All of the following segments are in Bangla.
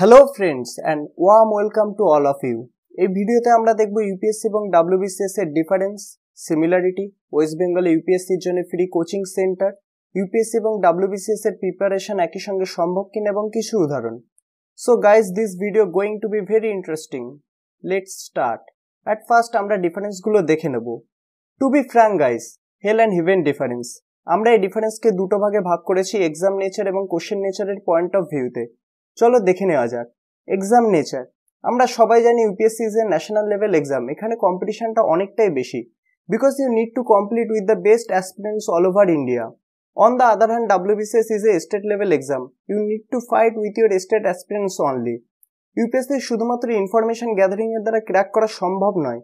হ্যালো ফ্রেন্ডস অ্যান্ড ওয়াম welcome to all of you এই ভিডিওতে আমরা দেখব ইউপিএসসি এবং ডাব্লিউবিসিএস এর ডিফারেন্স সিমিলারিটি ওয়েস্ট বেঙ্গলে ইউপিএসসির জন্য ফ্রি কোচিং সেন্টার ইউপিএসসি এবং ডাব্লিউবিসিএস এর প্রিপারেশন একই সঙ্গে সম্ভব কিনা এবং কিছু উদাহরণ so guys this video going to be very interesting let start at first আমরা ডিফারেন্সগুলো দেখে নেব to be frank guys hell and heaven difference আমরা এই ডিফারেন্সকে দুটো ভাগে ভাগ করেছি এক্সাম নেচার এবং কোশ্চেন নেচারের পয়েন্ট অফ ভিউতে চলো দেখে নেওয়া যাক এক্সাম নেচার আমরা সবাই জানি UPSC is a national level exam এখানে কম্পিটিশনটা অনেকটাই বেশি because you need to complete with the best aspirants all over India on the other hand WBCS is a state level exam you need to fight with your state aspirants only UPSC শুধুমাত্র ইনফরমেশন গ্যাদারিংয়ের দ্বারা ক্র্যাক করা সম্ভব নয়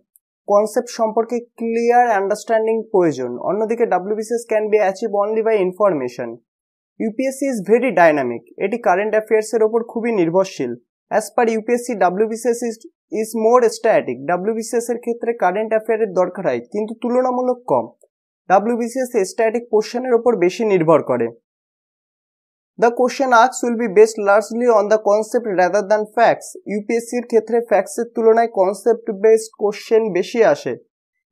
কনসেপ্ট সম্পর্কে ক্লিয়ার আন্ডারস্ট্যান্ডিং প্রয়োজন অন্যদিকে WBCS can be achieve only by information UPSC is very dynamic এটি কারেন্ট অ্যাফেয়ার্সের ওপর খুবই নির্ভরশীল as per UPSC WBCS is is more static WBCS এর ক্ষেত্রে কারেন্ট অ্যাফেয়ারের দরকার হয় কিন্তু তুলনামূলক কম ডাব্লিউবিসিএস স্ট্যাটিক পোর্শনের ওপর বেশি নির্ভর করে the question arcs will be based largely on the concept rather than facts ইউপিএসসির ক্ষেত্রে ফ্যাক্টসের তুলনায় কনসেপ্ট বেসড কোশ্চেন বেশি আসে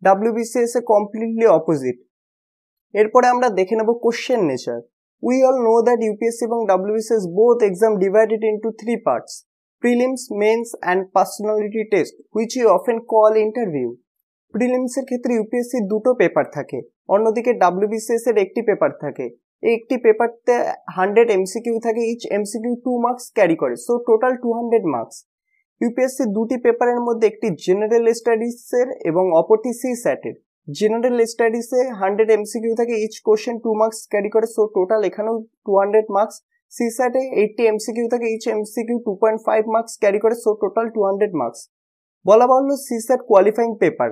ডাব্লিউবিসিএস এ কমপ্লিটলি অপোজিট এরপরে আমরা দেখে নেব question nature We all know that UPSC এবং WBCS both exam divided into three parts prelims, mains and personality test which we often call interview. Prelims এর ক্ষেত্রে ইউপিএসসি দুটো পেপার থাকে অন্যদিকে ডাব্লিউবিসিএস এর একটি পেপার থাকে এই একটি পেপারতে হান্ড্রেড এমসিকিউ থাকে each MCQ two marks carry করে so total two hundred marks UPSC দুটি পেপারের মধ্যে একটি জেনারেল স্টাডিজের এবং অপরটি সি স্যাটের জেনারেল স্টাডিসে হান্ড্রেড এমসিকিউ থাকে each question two marks carry করে সো টোটাল এখানেও টু হান্ড্রেড মার্কস সিস্যাটে এইটটি এমসিকিউ থাকে each MCQ two point five marks carry করে so total two hundred marks বলা সি সিস্যাট কোয়ালিফাইং পেপার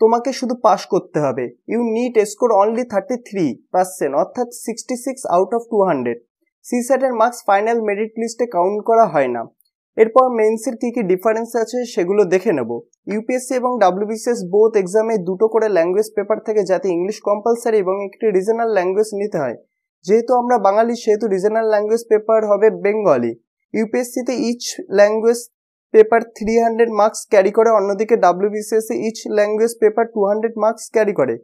তোমাকে শুধু পাশ করতে হবে you need score only thirty three percent অর্থাৎ sixty six out of two hundred সিস্যাটের মার্কস ফাইনাল মেরিট লিস্টে কাউন্ট করা হয় না এরপর মেন্সের কী কী ডিফারেন্স আছে সেগুলো দেখে নেব ইউপিএসসি এবং ডাব্লিউবিসিএস বোথ এক্সামে দুটো করে ল্যাঙ্গুয়েজ পেপার থেকে যাতে ইংলিশ কম্পালসারি এবং একটি রিজনাল ল্যাঙ্গুয়েজ নিতে হয় যেহেতু আমরা বাঙালি সেহেতু রিজনাল ল্যাঙ্গুয়েজ পেপার হবে বেঙ্গলি ইউপিএসসিতে each language paper three hundred marks carry করে অন্যদিকে ডাব্লিউবিসিএসে each language paper two hundred marks carry করে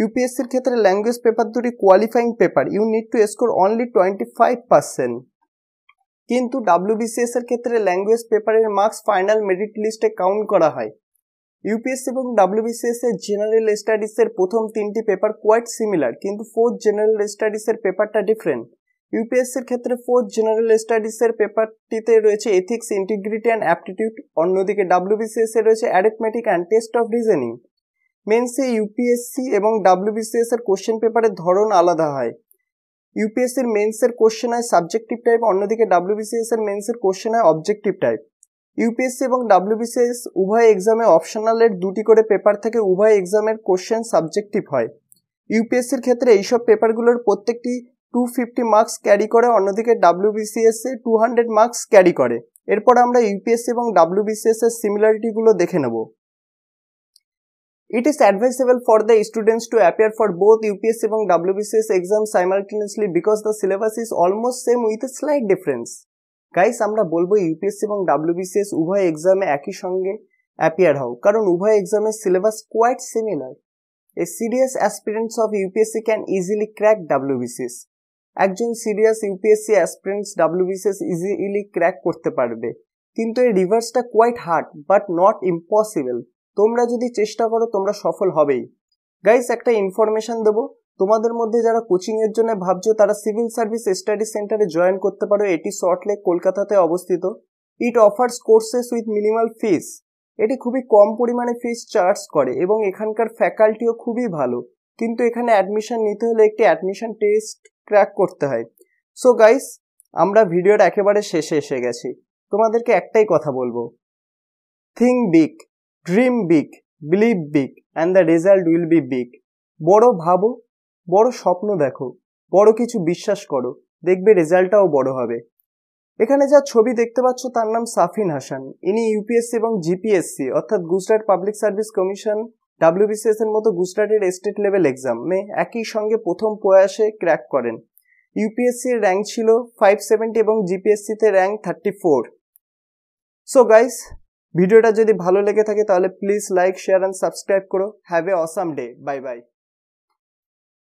ইউপিএসসির ক্ষেত্রে ল্যাঙ্গুয়েজ পেপার দুটি qualifying paper you need to score only twenty five percent কিন্তু ডাব্লিউবিসিএস এর ক্ষেত্রে ল্যাঙ্গুয়েজ পেপারের মার্কস ফাইনাল মেরিট লিস্টে কাউন্ট করা হয় ইউপিএসসি এবং ডাব্লিউবিসিএস এর জেনারেল স্টাডিজের প্রথম তিনটি পেপার কোয়াইট সিমিলার কিন্তু ফোর্থ জেনারেল স্টাডিজের পেপারটা ডিফারেন্ট ইউপিএসসির ক্ষেত্রে ফোর্থ জেনারেল স্টাডিজের পেপারটিতে রয়েছে এথিক্স ইন্টিগ্রিটি অ্যান্ড অ্যাপটিটিউড অন্যদিকে ডাব্লিউবিসিএস এ রয়েছে arithmetic and test of reasoning মেন্সে ইউপিএসসি এবং ডাব্লিউবিসিএস এর কোশ্চেন পেপারের ধরন আলাদা হয় ইউপিএসসির মেন্সের কোশ্চেন হয় সাবজেক্টিভ টাইপ অন্যদিকে ডাব্লিউবিসিএস এর মেন্সের কোশ্চেন হয় অবজেক্টিভ টাইপ ইউপিএসসি এবং ডাব্লিউবিসিএস উভয় এক্সামে অপশনালের দুটি করে পেপার থেকে উভয় এক্সামের কোশ্চেন সাবজেক্টিভ হয় ইউপিএসসির ক্ষেত্রে এইসব পেপারগুলোর প্রত্যেকটি টু ফিফটি মার্কস ক্যারি করে অন্যদিকে ডাব্লিউবিসিএস এ টু হান্ড্রেড মার্কস ক্যারি করে এরপর আমরা ইউপিএসসি এবং ডাব্লিউবিসিএস এর সিমিলারিটিগুলো দেখে নেবো It is advisable for the students to appear for both UPS এবং WBCS exams simultaneously because the syllabus is almost same with a slight difference. Guys আমরা বলবো ইউপিএস এবং ডাব্লিউবিসিএস উভয় এক্সামে একই সঙ্গে অ্যাপিয়ার হও কারণ উভয় এক্সামের syllabus quite similar a serious aspirants of UPSC can easily crack WBCS একজন serious UPSC aspirants WBCS easily crack করতে পারবে কিন্তু এই রিভার্সটা quite hard but not impossible তোমরা যদি চেষ্টা করো তোমরা সফল হবেই গাইস একটা ইনফরমেশান দেবো তোমাদের মধ্যে যারা কোচিংয়ের জন্য ভাবছো তারা সিভিল সার্ভিস স্টাডি সেন্টারে জয়েন করতে পারো এটি সল্টলেক কলকাতাতে অবস্থিত it offers courses with minimal fees এটি খুবই কম পরিমাণে ফিস চার্জ করে এবং এখানকার ফ্যাকাল্টিও খুবই ভালো কিন্তু এখানে অ্যাডমিশন নিতে হলে একটি অ্যাডমিশন টেস্ট ক্র্যাক করতে হয় সো গাইস আমরা ভিডিওর একেবারে শেষে এসে গেছি তোমাদেরকে একটাই কথা বলবো think big dream big believe big and the result will be big বড় ভাবো বড় স্বপ্ন দেখো বড় কিছু বিশ্বাস করো দেখবে রেজাল্টটাও বড় হবে এখানে যা ছবি দেখতে পাচ্ছ তার নাম সাফিন হাসান ইনি ইউপিএসসি এবং জিপিএসসি অর্থাৎ Gujarat public service commission WBCS এর মতো গুজরাটের স্টেট লেভেল এক্সামে একই সঙ্গে প্রথম প্রয়াসে ক্র্যাক করেন ইউপিএসসির র্যাঙ্ক ছিল ফাইভ সেভেন্টি এবং জিপিএসসিতে rank thirty four so guys ভিডিওটা যদি ভালো লেগে থাকে তাহলে please like share and subscribe করো have a awesome day bye by